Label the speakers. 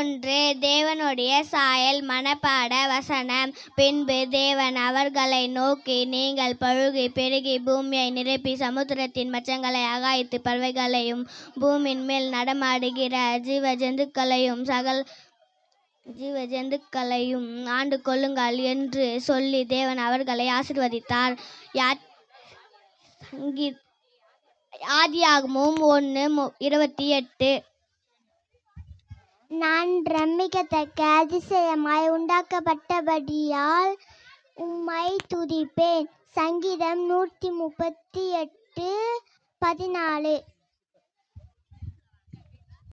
Speaker 1: ஒன்று தேவனுடைய சாயல் மனப்பாட வசனம் பின்பு தேவன் அவர்களை நோக்கி நீங்கள் பழுகி பெருகி பூமியை நிரப்பி சமுத்திரத்தின் மச்சங்களை அகாய்த்து பறவைகளையும் பூமியின் மேல் நடமாடுகிற ஜீவ ஜந்துக்களையும் சகல் ஜீவ ஜந்துக்களையும் ஆண்டு கொள்ளுங்கள் என்று சொல்லி தேவன் அவர்களை ஆசிர்வதித்தார் ஆதியாகமும் ஒன்று இருபத்தி எட்டு
Speaker 2: நான் ரம்மிக்கத்தக்க அதிசயமாய் உண்டாக்கப்பட்டபடியால் உம்மை துதிப்பேன் சங்கீதம் நூற்றி முப்பத்தி எட்டு பதினாலு